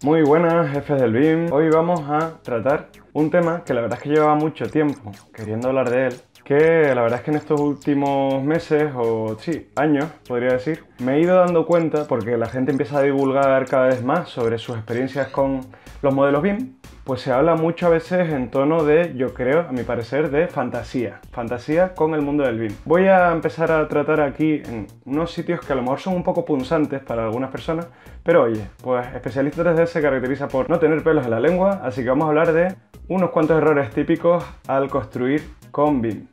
Muy buenas, jefes del BIM. Hoy vamos a tratar un tema que la verdad es que llevaba mucho tiempo queriendo hablar de él, que la verdad es que en estos últimos meses, o sí, años, podría decir, me he ido dando cuenta porque la gente empieza a divulgar cada vez más sobre sus experiencias con los modelos BIM pues se habla mucho a veces en tono de, yo creo, a mi parecer, de fantasía. Fantasía con el mundo del BIM. Voy a empezar a tratar aquí en unos sitios que a lo mejor son un poco punzantes para algunas personas, pero oye, pues Especialista 3D se caracteriza por no tener pelos en la lengua, así que vamos a hablar de unos cuantos errores típicos al construir con BIM.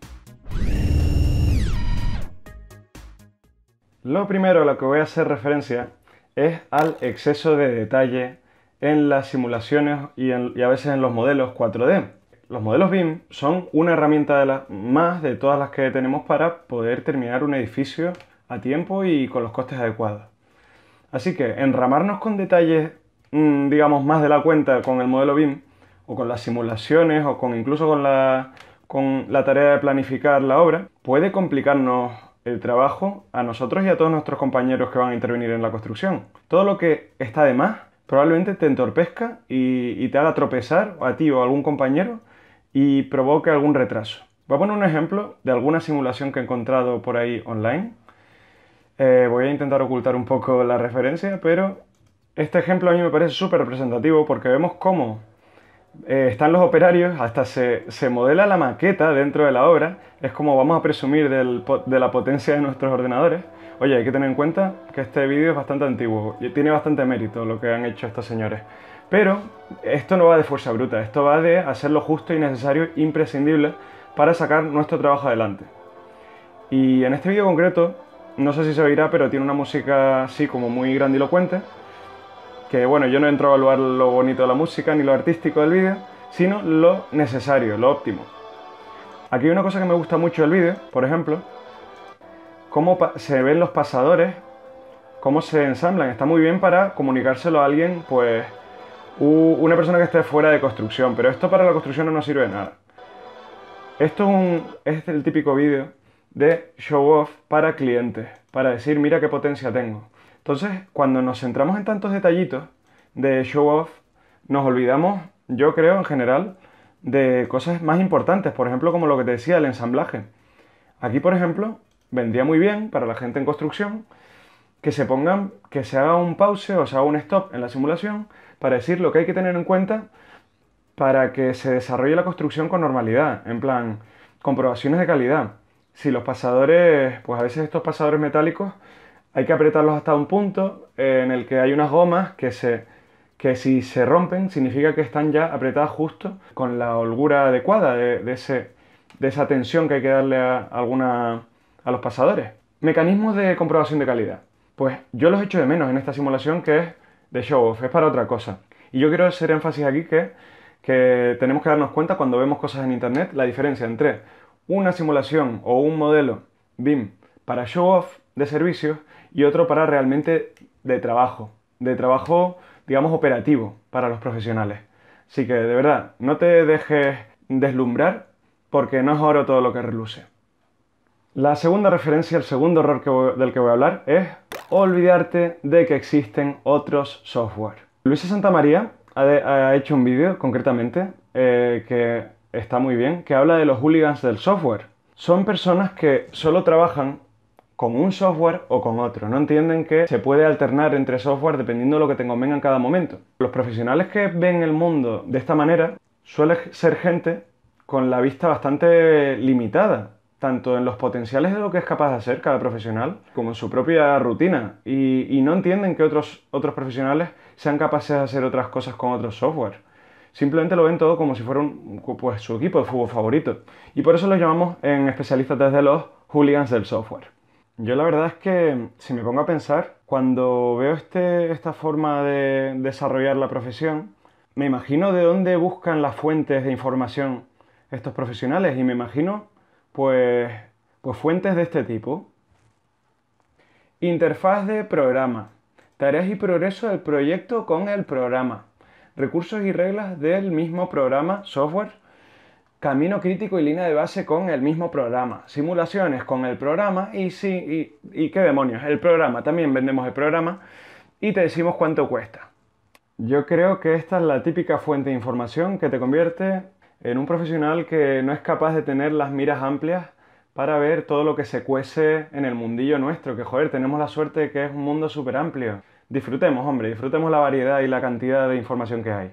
Lo primero a lo que voy a hacer referencia es al exceso de detalle, en las simulaciones y, a veces en los modelos 4D. Los modelos BIM son una herramienta de las más de todas las que tenemos para poder terminar un edificio a tiempo y con los costes adecuados. Así que enramarnos con detalles, mm, digamos, más de la cuenta con el modelo BIM o con las simulaciones o con incluso con la, con la tarea de planificar la obra, puede complicarnos el trabajo a nosotros y a todos nuestros compañeros que van a intervenir en la construcción. Todo lo que está de más probablemente te entorpezca y, te haga tropezar a ti o a algún compañero y provoque algún retraso. Voy a poner un ejemplo de alguna simulación que he encontrado por ahí online. Eh, voy a intentar ocultar un poco la referencia, pero este ejemplo a mí me parece súper representativo porque vemos cómo eh, están los operarios, hasta se, modela la maqueta dentro de la obra, es como vamos a presumir de la potencia de nuestros ordenadores, Oye, hay que tener en cuenta que este vídeo es bastante antiguo y tiene bastante mérito lo que han hecho estos señores. Pero esto no va de fuerza bruta, esto va de hacer lo justo y necesario, imprescindible, para sacar nuestro trabajo adelante. Y en este vídeo concreto, no sé si se oirá, pero tiene una música así como muy grandilocuente, que bueno, yo no entro a evaluar lo bonito de la música ni lo artístico del vídeo, sino lo necesario, lo óptimo. Aquí hay una cosa que me gusta mucho del vídeo, por ejemplo, cómo se ven los pasadores, cómo se ensamblan. Está muy bien para comunicárselo a alguien, pues una persona que esté fuera de construcción, pero esto para la construcción no nos sirve de nada. Esto es, el típico vídeo de show off para clientes, para decir, mira qué potencia tengo. Entonces, cuando nos centramos en tantos detallitos de show off, nos olvidamos, yo creo, en general, de cosas más importantes, por ejemplo, como lo que te decía, el ensamblaje. Aquí, por ejemplo, vendría muy bien para la gente en construcción que se pongan, que se haga un pause o se haga un stop en la simulación para decir lo que hay que tener en cuenta para que se desarrolle la construcción con normalidad, en plan, comprobaciones de calidad. Si los pasadores, pues a veces estos pasadores metálicos hay que apretarlos hasta un punto en el que hay unas gomas que se que si se rompen significa que están ya apretadas justo con la holgura adecuada de, de, ese, de esa tensión que hay que darle a alguna a los pasadores. Mecanismos de comprobación de calidad. Pues yo los echo de menos en esta simulación que es de show off, es para otra cosa. Y yo quiero hacer énfasis aquí que, que tenemos que darnos cuenta cuando vemos cosas en internet la diferencia entre una simulación o un modelo BIM para show off de servicios y otro para realmente de trabajo, de trabajo, digamos, operativo para los profesionales. Así que de verdad, no te dejes deslumbrar porque no es oro todo lo que reluce. La segunda referencia, el segundo error del que voy a hablar es olvidarte de que existen otros software. Luisa Santamaría ha, ha hecho un vídeo concretamente eh, que está muy bien, que habla de los hooligans del software. Son personas que solo trabajan con un software o con otro. No entienden que se puede alternar entre software dependiendo de lo que te convenga en cada momento. Los profesionales que ven el mundo de esta manera suelen ser gente con la vista bastante limitada tanto en los potenciales de lo que es capaz de hacer cada profesional, como en su propia rutina, y, no entienden que otros, otros profesionales sean capaces de hacer otras cosas con otros software. Simplemente lo ven todo como si fuera un, pues, su equipo de fútbol favorito. Y por eso los llamamos en especialistas desde los hooligans del software. Yo la verdad es que si me pongo a pensar, cuando veo este, esta forma de desarrollar la profesión, me imagino de dónde buscan las fuentes de información estos profesionales y me imagino pues, pues fuentes de este tipo. Interfaz de programa. Tareas y progreso del proyecto con el programa. Recursos y reglas del mismo programa, software. Camino crítico y línea de base con el mismo programa. Simulaciones con el programa y sí, y, y qué demonios, el programa. También vendemos el programa y te decimos cuánto cuesta. Yo creo que esta es la típica fuente de información que te convierte en un profesional que no es capaz de tener las miras amplias para ver todo lo que se cuece en el mundillo nuestro, que joder, tenemos la suerte de que es un mundo súper amplio. Disfrutemos, hombre, disfrutemos la variedad y la cantidad de información que hay.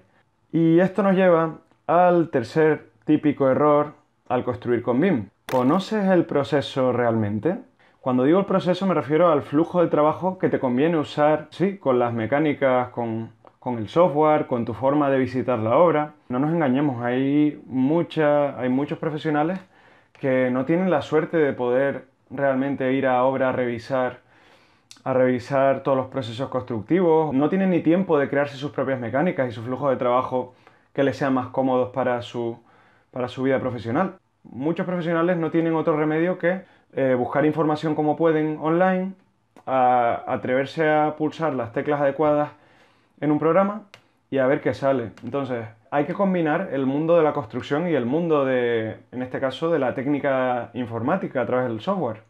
Y esto nos lleva al tercer típico error al construir con BIM. ¿Conoces el proceso realmente? Cuando digo el proceso me refiero al flujo de trabajo que te conviene usar, sí, con las mecánicas, con con el software, con tu forma de visitar la obra. No nos engañemos, hay, mucha, hay muchos profesionales que no tienen la suerte de poder realmente ir a obra a revisar a revisar todos los procesos constructivos, no tienen ni tiempo de crearse sus propias mecánicas y su flujos de trabajo que les sea más cómodos para su, para su vida profesional. Muchos profesionales no tienen otro remedio que eh, buscar información como pueden online, a atreverse a pulsar las teclas adecuadas en un programa y a ver qué sale. Entonces, hay que combinar el mundo de la construcción y el mundo de, en este caso, de la técnica informática a través del software.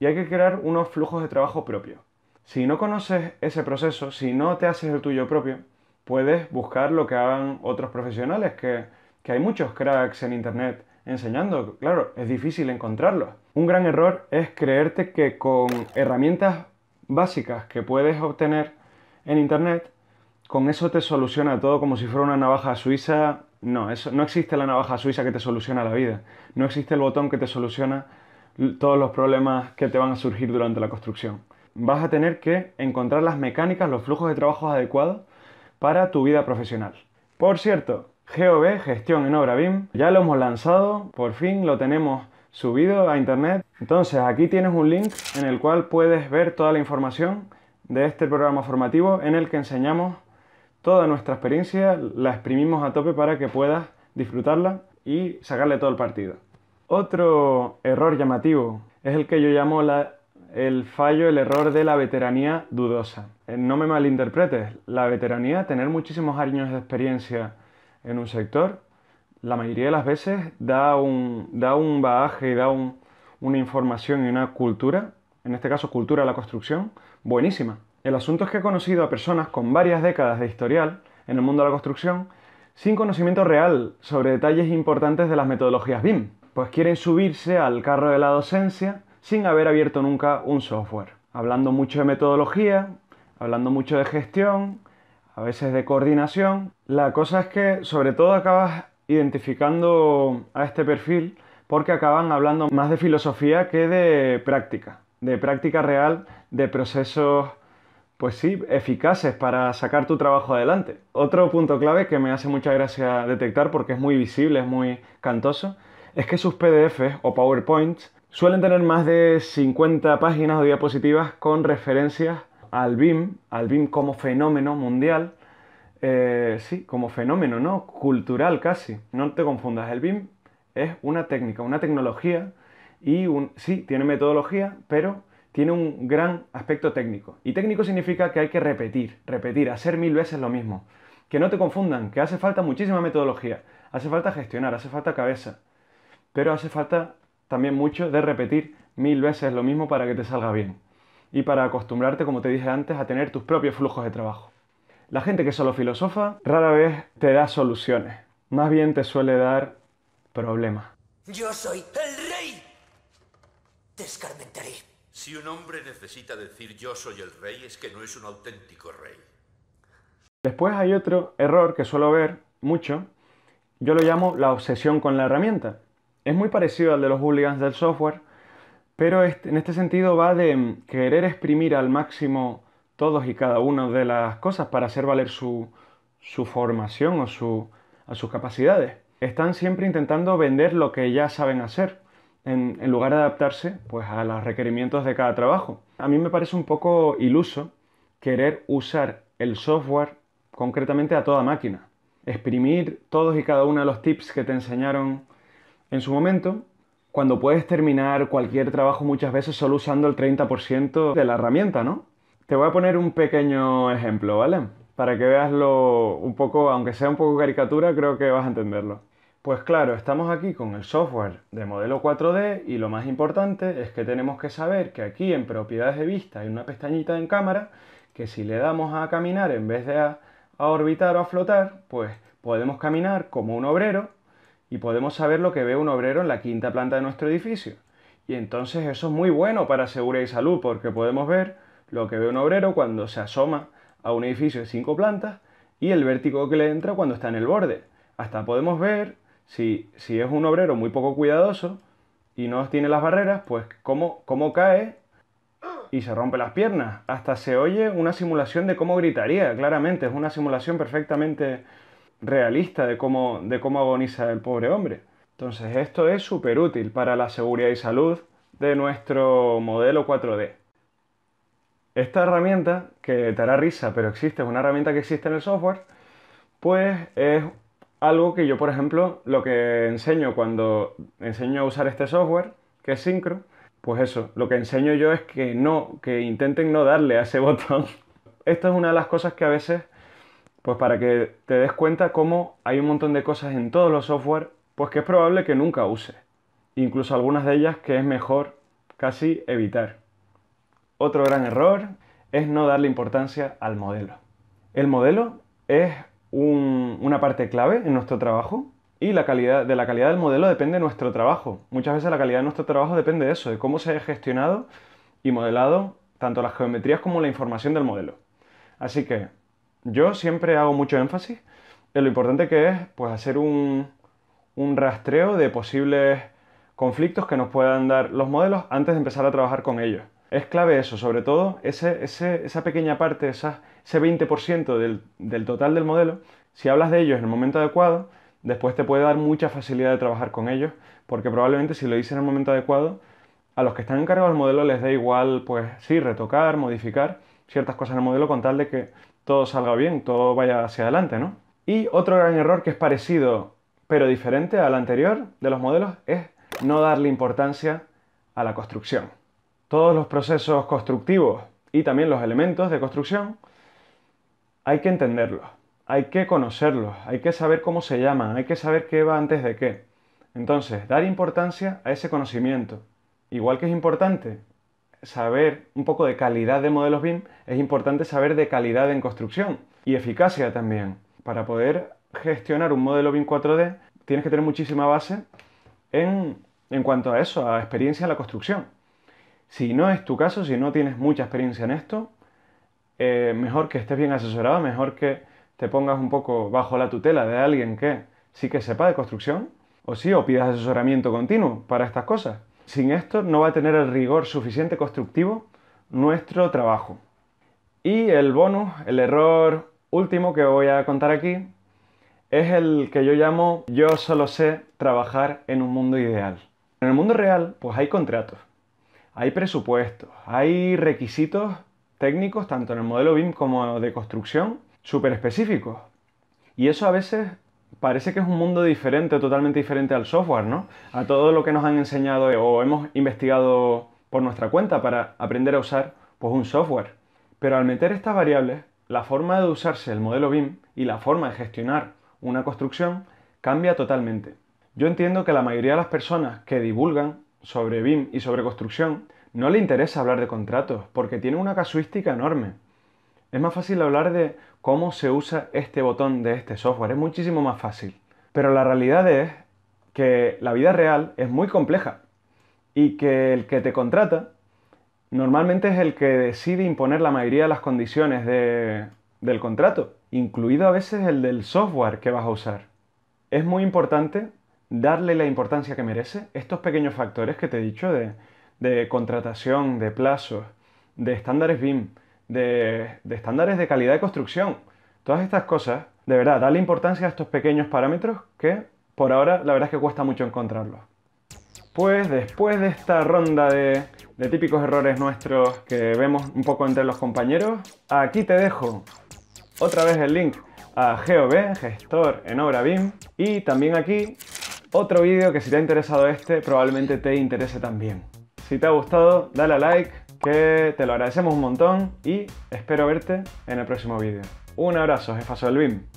Y hay que crear unos flujos de trabajo propios. Si no conoces ese proceso, si no te haces el tuyo propio, puedes buscar lo que hagan otros profesionales, que, que hay muchos cracks en Internet enseñando. Claro, es difícil encontrarlos. Un gran error es creerte que con herramientas básicas que puedes obtener en Internet con eso te soluciona todo como si fuera una navaja suiza. No, eso, no existe la navaja suiza que te soluciona la vida. No existe el botón que te soluciona todos los problemas que te van a surgir durante la construcción. Vas a tener que encontrar las mecánicas, los flujos de trabajo adecuados para tu vida profesional. Por cierto, GOB, gestión en obra BIM, ya lo hemos lanzado, por fin lo tenemos subido a internet. Entonces aquí tienes un link en el cual puedes ver toda la información de este programa formativo en el que enseñamos toda nuestra experiencia la exprimimos a tope para que puedas disfrutarla y sacarle todo el partido. Otro error llamativo es el que yo llamo el fallo, el error de la veteranía dudosa. Eh, no me malinterpretes, la veteranía, tener muchísimos años de experiencia en un sector, la mayoría de las veces da un, da bagaje y da una información y una cultura, en este caso cultura de la construcción, buenísima. El asunto es que he conocido a personas con varias décadas de historial en el mundo de la construcción sin conocimiento real sobre detalles importantes de las metodologías BIM, pues quieren subirse al carro de la docencia sin haber abierto nunca un software. Hablando mucho de metodología, hablando mucho de gestión, a veces de coordinación, la cosa es que sobre todo acabas identificando a este perfil porque acaban hablando más de filosofía que de práctica, de práctica real, de procesos pues sí, eficaces para sacar tu trabajo adelante. Otro punto clave que me hace mucha gracia detectar porque es muy visible, es muy cantoso, es que sus PDFs o PowerPoints suelen tener más de 50 páginas o diapositivas con referencias al BIM, al BIM como fenómeno mundial, eh, sí, como fenómeno, ¿no? Cultural casi. No te confundas, el BIM es una técnica, una tecnología y un, sí, tiene metodología, pero tiene un gran aspecto técnico. Y técnico significa que hay que repetir, repetir, hacer mil veces lo mismo. Que no te confundan, que hace falta muchísima metodología, hace falta gestionar, hace falta cabeza, pero hace falta también mucho de repetir mil veces lo mismo para que te salga bien y para acostumbrarte, como te dije antes, a tener tus propios flujos de trabajo. La gente que solo filosofa rara vez te da soluciones, más bien te suele dar problemas. Yo soy el rey. Te escarmentaré. Si un hombre necesita decir yo soy el rey es que no es un auténtico rey. Después hay otro error que suelo ver mucho, yo lo llamo la obsesión con la herramienta. Es muy parecido al de los hooligans del software, pero este, en este sentido va de mm, querer exprimir al máximo todos y cada uno de las cosas para hacer valer su, formación o sus capacidades. Están siempre intentando vender lo que ya saben hacer en, lugar de adaptarse pues, a los requerimientos de cada trabajo. A mí me parece un poco iluso querer usar el software concretamente a toda máquina. Exprimir todos y cada uno de los tips que te enseñaron en su momento, cuando puedes terminar cualquier trabajo muchas veces solo usando el 30% de la herramienta, ¿no? Te voy a poner un pequeño ejemplo, ¿vale? Para que veaslo un poco, aunque sea un poco caricatura, creo que vas a entenderlo. Pues claro, estamos aquí con el software de modelo 4D y lo más importante es que tenemos que saber que aquí en propiedades de vista hay una pestañita en cámara que si le damos a caminar en vez de a, orbitar o a flotar, pues podemos caminar como un obrero y podemos saber lo que ve un obrero en la quinta planta de nuestro edificio. Y entonces eso es muy bueno para seguridad y salud porque podemos ver lo que ve un obrero cuando se asoma a un edificio de cinco plantas y el vértigo que le entra cuando está en el borde. Hasta podemos ver si, es un obrero muy poco cuidadoso y no tiene las barreras, pues cómo, cae y se rompe las piernas. Hasta se oye una simulación de cómo gritaría, claramente. Es una simulación perfectamente realista de cómo, de cómo agoniza el pobre hombre. Entonces esto es súper útil para la seguridad y salud de nuestro modelo 4D. Esta herramienta, que te hará risa, pero existe, es una herramienta que existe en el software, pues es algo que yo, por ejemplo, lo que enseño cuando enseño a usar este software, que es Syncro, pues eso, lo que enseño yo es que no, que intenten no darle a ese botón. Esto es una de las cosas que a veces, pues para que te des cuenta cómo hay un montón de cosas en todos los software, pues que es probable que nunca uses. Incluso algunas de ellas que es mejor casi evitar. Otro gran error es no darle importancia al modelo. El modelo es una parte clave en nuestro trabajo y la calidad, de la calidad del modelo depende nuestro trabajo. Muchas veces la calidad de nuestro trabajo depende de eso, de cómo se ha gestionado y modelado tanto las geometrías como la información del modelo. Así que yo siempre hago mucho énfasis en lo importante que es pues, hacer un rastreo de posibles conflictos que nos puedan dar los modelos antes de empezar a trabajar con ellos. Es clave eso, sobre todo esa pequeña parte, ese 20% del, total del modelo, si hablas de ellos en el momento adecuado, después te puede dar mucha facilidad de trabajar con ellos, porque probablemente si lo dices en el momento adecuado, a los que están encargados del modelo les da igual, pues sí, retocar, modificar ciertas cosas en el modelo con tal de que todo salga bien, todo vaya hacia adelante, ¿no? Y otro gran error que es parecido pero diferente al anterior de los modelos es no darle importancia a la construcción todos los procesos constructivos y también los elementos de construcción, hay que entenderlos, hay que conocerlos, hay que saber cómo se llaman, hay que saber qué va antes de qué. Entonces, dar importancia a ese conocimiento. Igual que es importante saber un poco de calidad de modelos BIM, es importante saber de calidad en construcción y eficacia también. Para poder gestionar un modelo BIM 4D, tienes que tener muchísima base en, en cuanto a eso, a experiencia en la construcción. Si no es tu caso, si no tienes mucha experiencia en esto, eh, mejor que estés bien asesorado, mejor que te pongas un poco bajo la tutela de alguien que sí que sepa de construcción, o sí, o pidas asesoramiento continuo para estas cosas. Sin esto no va a tener el rigor suficiente constructivo nuestro trabajo. Y el bonus, el error último que voy a contar aquí, es el que yo llamo yo solo sé trabajar en un mundo ideal. En el mundo real, pues hay contratos hay presupuestos, hay requisitos técnicos, tanto en el modelo BIM como de construcción, súper específicos. Y eso a veces parece que es un mundo diferente, totalmente diferente al software, ¿no? A todo lo que nos han enseñado o hemos investigado por nuestra cuenta para aprender a usar pues, un software. Pero al meter estas variables, la forma de usarse el modelo BIM y la forma de gestionar una construcción cambia totalmente. Yo entiendo que la mayoría de las personas que divulgan sobre BIM y sobre construcción, no le interesa hablar de contratos porque tiene una casuística enorme. Es más fácil hablar de cómo se usa este botón de este software, es muchísimo más fácil. Pero la realidad es que la vida real es muy compleja y que el que te contrata normalmente es el que decide imponer la mayoría de las condiciones del contrato, incluido a veces el del software que vas a usar. Es muy importante darle la importancia que merece, estos pequeños factores que te he dicho de, contratación, de plazos, de estándares BIM, de, estándares de calidad de construcción, todas estas cosas, de verdad, darle importancia a estos pequeños parámetros que por ahora la verdad es que cuesta mucho encontrarlos. Pues después de esta ronda de, de típicos errores nuestros que vemos un poco entre los compañeros, aquí te dejo otra vez el link a GOB, gestor en obra BIM, y también aquí otro vídeo que si te ha interesado este, probablemente te interese también. Si te ha gustado, dale a like, que te lo agradecemos un montón y espero verte en el próximo vídeo. Un abrazo, jefa BIM.